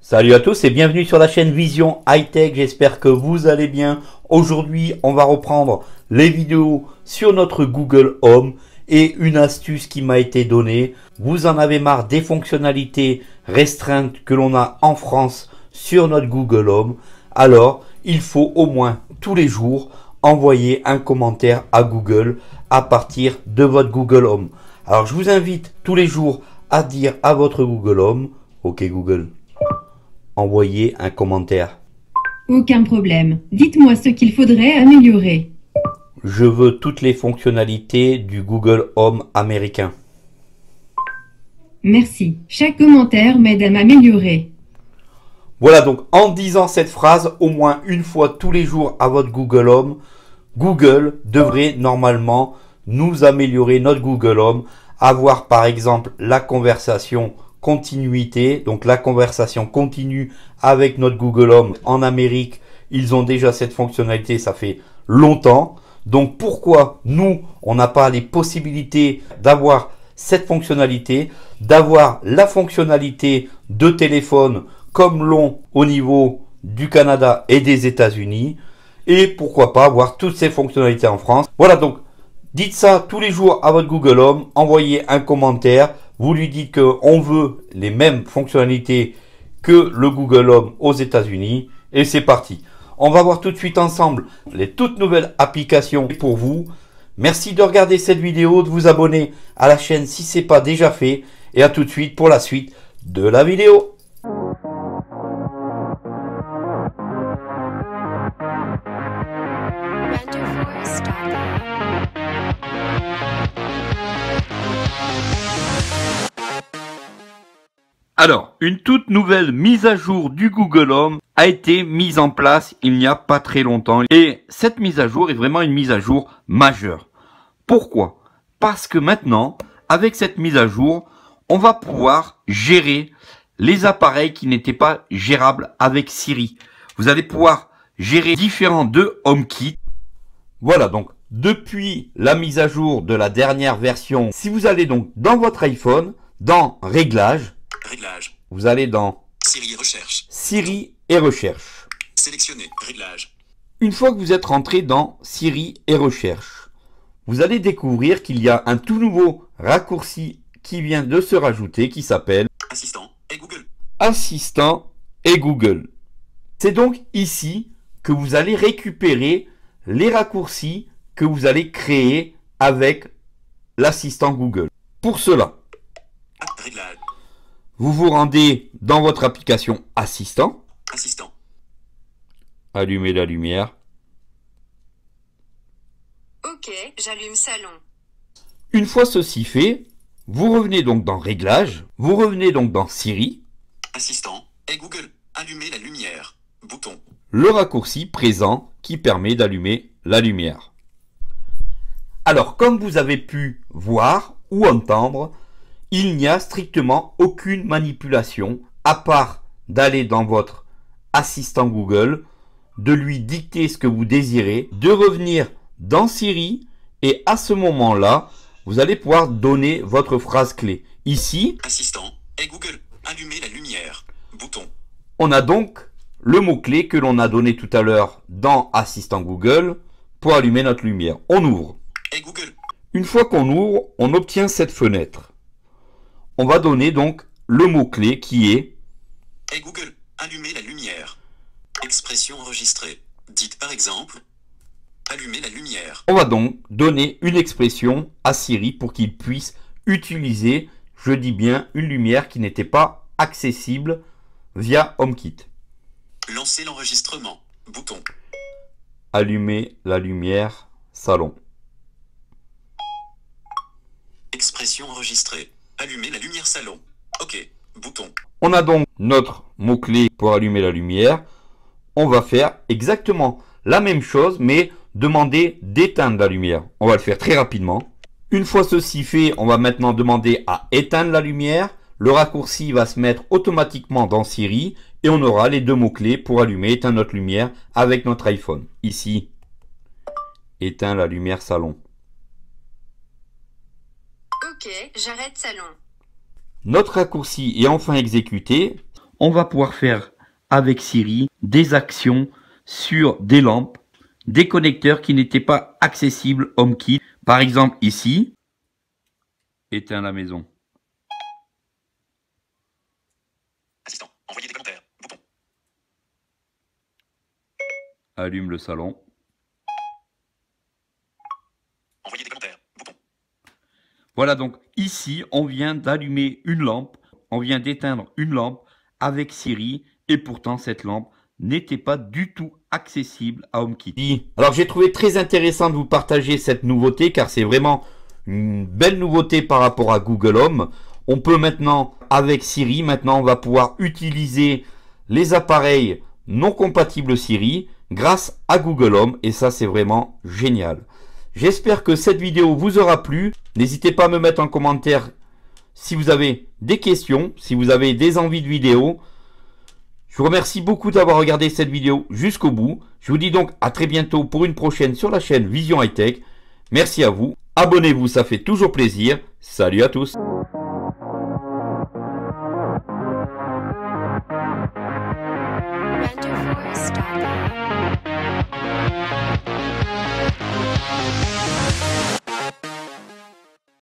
Salut à tous et bienvenue sur la chaîne Vision High Tech, j'espère que vous allez bien. Aujourd'hui on va reprendre les vidéos sur notre Google Home et une astuce qui m'a été donnée. Vous en avez marre des fonctionnalités restreintes que l'on a en France sur notre Google Home. Alors il faut au moins tous les jours envoyer un commentaire à Google à partir de votre Google Home. Alors je vous invite tous les jours à dire à votre Google Home, ok Google, envoyer un commentaire. Aucun problème. Dites-moi ce qu'il faudrait améliorer. Je veux toutes les fonctionnalités du Google Home américain. Merci. Chaque commentaire m'aide à m'améliorer. Voilà donc en disant cette phrase au moins une fois tous les jours à votre Google Home, Google devrait normalement nous améliorer notre Google Home, avoir par exemple la conversation continuité, donc la conversation continue avec notre Google Home en Amérique. Ils ont déjà cette fonctionnalité, ça fait longtemps. Donc pourquoi nous, on n'a pas les possibilités d'avoir cette fonctionnalité, d'avoir la fonctionnalité de téléphone comme l'ont au niveau du Canada et des États-Unis, et pourquoi pas avoir toutes ces fonctionnalités en France. Voilà donc, dites ça tous les jours à votre Google Home, envoyez un commentaire, vous lui dites qu'on veut les mêmes fonctionnalités que le Google Home aux États-Unis, et c'est parti. On va voir tout de suite ensemble les toutes nouvelles applications pour vous. Merci de regarder cette vidéo, de vous abonner à la chaîne si ce n'est pas déjà fait, et à tout de suite pour la suite de la vidéo. Alors, une toute nouvelle mise à jour du Google Home a été mise en place il n'y a pas très longtemps. Et cette mise à jour est vraiment une mise à jour majeure. Pourquoi Parce que maintenant, avec cette mise à jour, on va pouvoir gérer les appareils qui n'étaient pas gérables avec Siri. Vous allez pouvoir gérer différents de HomeKit. Voilà donc, depuis la mise à jour de la dernière version, si vous allez donc dans votre iPhone, dans Réglages, vous allez dans Siri et recherche. et recherche. Une fois que vous êtes rentré dans Siri et recherche, vous allez découvrir qu'il y a un tout nouveau raccourci qui vient de se rajouter qui s'appelle Assistant et Google. Assistant et Google. C'est donc ici que vous allez récupérer les raccourcis que vous allez créer avec l'assistant Google. Pour cela, vous vous rendez dans votre application Assistant. Assistant. Allumez la lumière. Ok, j'allume Salon. Une fois ceci fait, vous revenez donc dans Réglages, vous revenez donc dans Siri. Assistant, et Google, allumez la lumière. Bouton. Le raccourci présent qui permet d'allumer la lumière. Alors, comme vous avez pu voir ou entendre, il n'y a strictement aucune manipulation à part d'aller dans votre assistant Google, de lui dicter ce que vous désirez, de revenir dans Siri et à ce moment-là, vous allez pouvoir donner votre phrase clé. Ici, assistant et Google, allumez la lumière, bouton. On a donc le mot-clé que l'on a donné tout à l'heure dans assistant Google pour allumer notre lumière. On ouvre. Google. Une fois qu'on ouvre, on obtient cette fenêtre on va donner donc le mot-clé qui est... Hey Google, allumez la lumière. Expression enregistrée. Dites par exemple... Allumer la lumière. On va donc donner une expression à Siri pour qu'il puisse utiliser, je dis bien, une lumière qui n'était pas accessible via HomeKit. Lancez l'enregistrement. Bouton. Allumer la lumière. Salon. Expression enregistrée. Allumer la lumière salon. OK. Bouton. On a donc notre mot-clé pour allumer la lumière. On va faire exactement la même chose, mais demander d'éteindre la lumière. On va le faire très rapidement. Une fois ceci fait, on va maintenant demander à éteindre la lumière. Le raccourci va se mettre automatiquement dans Siri et on aura les deux mots-clés pour allumer et éteindre notre lumière avec notre iPhone. Ici, éteindre la lumière salon. Ok, j'arrête salon. Notre raccourci est enfin exécuté. On va pouvoir faire avec Siri des actions sur des lampes, des connecteurs qui n'étaient pas accessibles HomeKit. Par exemple ici, éteins la maison. Assistant, envoyez des commentaires. Bouton. Allume le salon. Voilà donc ici, on vient d'allumer une lampe, on vient d'éteindre une lampe avec Siri et pourtant cette lampe n'était pas du tout accessible à HomeKit. Alors j'ai trouvé très intéressant de vous partager cette nouveauté car c'est vraiment une belle nouveauté par rapport à Google Home. On peut maintenant, avec Siri, maintenant on va pouvoir utiliser les appareils non compatibles Siri grâce à Google Home et ça c'est vraiment génial. J'espère que cette vidéo vous aura plu. N'hésitez pas à me mettre en commentaire si vous avez des questions, si vous avez des envies de vidéos. Je vous remercie beaucoup d'avoir regardé cette vidéo jusqu'au bout. Je vous dis donc à très bientôt pour une prochaine sur la chaîne Vision High Tech. Merci à vous. Abonnez-vous, ça fait toujours plaisir. Salut à tous.